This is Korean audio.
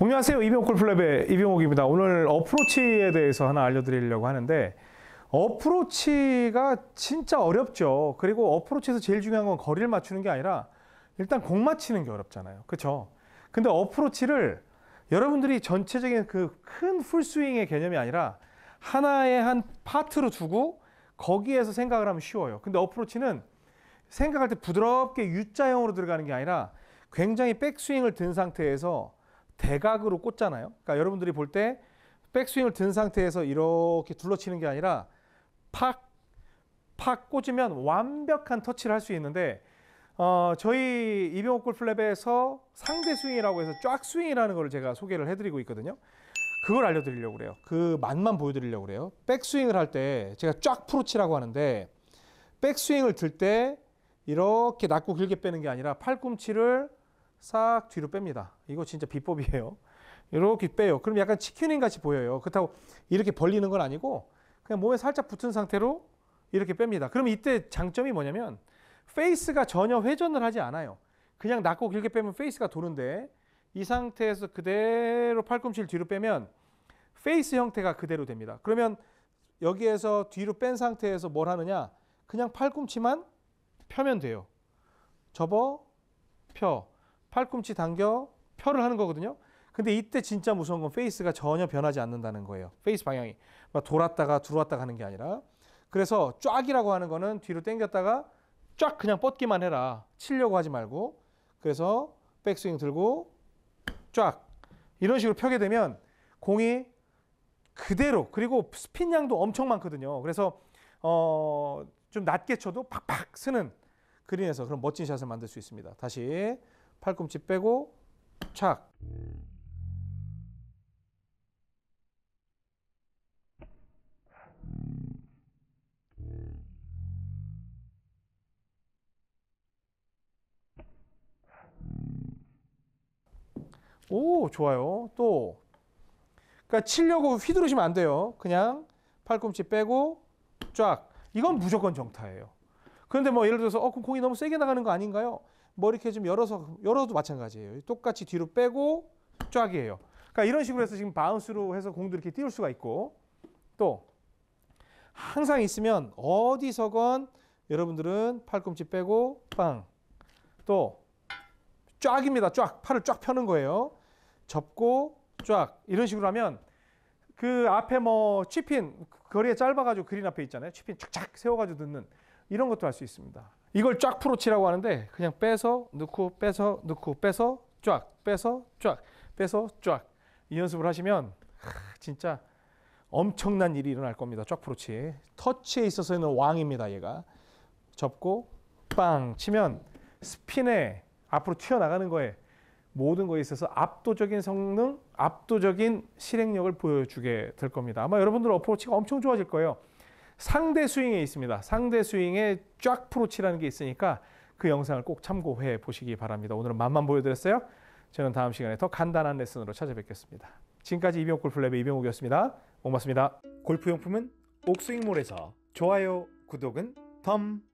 안녕하세요. 이병옥 골프랩의 이병옥입니다. 오늘 어프로치에 대해서 하나 알려드리려고 하는데 어프로치가 진짜 어렵죠. 그리고 어프로치에서 제일 중요한 건 거리를 맞추는 게 아니라 일단 공 맞히는 게 어렵잖아요. 그렇죠? 근데 어프로치를 여러분들이 전체적인 그 큰 풀스윙의 개념이 아니라 하나의 한 파트로 두고 거기에서 생각을 하면 쉬워요. 근데 어프로치는 생각할 때 부드럽게 U자형으로 들어가는 게 아니라 굉장히 백스윙을 든 상태에서 대각으로 꽂잖아요. 그러니까 여러분들이 볼 때 백스윙을 든 상태에서 이렇게 둘러치는 게 아니라 팍, 팍 꽂으면 완벽한 터치를 할 수 있는데 어, 저희 이병옥 골플랩에서 상대 스윙이라고 해서 쫙 스윙이라는 걸 제가 소개를 해드리고 있거든요. 그걸 알려드리려고 그래요. 그 맛만 보여드리려고 그래요. 백스윙을 할 때 제가 쫙 프로치라고 하는데 백스윙을 들 때 이렇게 낮고 길게 빼는 게 아니라 팔꿈치를 싹 뒤로 뺍니다. 이거 진짜 비법이에요. 이렇게 빼요. 그럼 약간 치킨인 같이 보여요. 그렇다고 이렇게 벌리는 건 아니고 그냥 몸에 살짝 붙은 상태로 이렇게 뺍니다. 그럼 이때 장점이 뭐냐면 페이스가 전혀 회전을 하지 않아요. 그냥 낮고 길게 빼면 페이스가 도는데 이 상태에서 그대로 팔꿈치를 뒤로 빼면 페이스 형태가 그대로 됩니다. 그러면 여기에서 뒤로 뺀 상태에서 뭘 하느냐? 그냥 팔꿈치만 펴면 돼요. 접어, 펴. 팔꿈치 당겨 펴를 하는 거거든요. 근데 이때 진짜 무서운 건 페이스가 전혀 변하지 않는다는 거예요. 페이스 방향이. 막 돌았다가 들어왔다가 하는 게 아니라. 그래서 쫙이라고 하는 거는 뒤로 당겼다가 쫙 그냥 뻗기만 해라. 치려고 하지 말고. 그래서 백스윙 들고 쫙. 이런 식으로 펴게 되면 공이 그대로 그리고 스핀 양도 엄청 많거든요. 그래서 어, 좀 낮게 쳐도 팍팍 쓰는 그린에서 그런 멋진 샷을 만들 수 있습니다. 다시 팔꿈치 빼고 착. 오 좋아요 또 그러니까 치려고 휘두르시면 안 돼요 그냥 팔꿈치 빼고 쫙 이건 무조건 정타예요 그런데 뭐 예를 들어서 어 그럼 공이 너무 세게 나가는 거 아닌가요 머리 이렇게 좀 열어서 열어도 마찬가지예요. 똑같이 뒤로 빼고 쫙이에요. 그러니까 이런 식으로 해서 지금 바운스로 해서 공도 이렇게 띄울 수가 있고 또 항상 있으면 어디서건 여러분들은 팔꿈치 빼고 빵. 또 쫙입니다. 쫙. 팔을 쫙 펴는 거예요. 접고 쫙. 이런 식으로 하면 그 앞에 뭐치핀 거리에 짧아가지고 그린 앞에 있잖아요. 취핀 착착 세워가지고 넣는 이런 것도 할 수 있습니다. 이걸 쫙 프로치라고 하는데 그냥 빼서 넣고 빼서 넣고 빼서 쫙 빼서 쫙 빼서 쫙 이 연습을 하시면 진짜 엄청난 일이 일어날 겁니다. 쫙 프로치. 터치에 있어서는 왕입니다. 얘가 접고 빵 치면 스핀에 앞으로 튀어나가는 거에 모든 것에 있어서 압도적인 성능, 압도적인 실행력을 보여주게 될 겁니다. 아마 여러분들 어프로치가 엄청 좋아질 거예요. 상대 스윙에 있습니다. 상대 스윙에 쫙 프로치라는 게 있으니까 그 영상을 꼭 참고해 보시기 바랍니다. 오늘은 맛만 보여드렸어요. 저는 다음 시간에 더 간단한 레슨으로 찾아뵙겠습니다. 지금까지 이병옥 골프랩의 이병옥이었습니다. 고맙습니다. 골프 용품은 옥스윙몰에서 좋아요, 구독은 덤!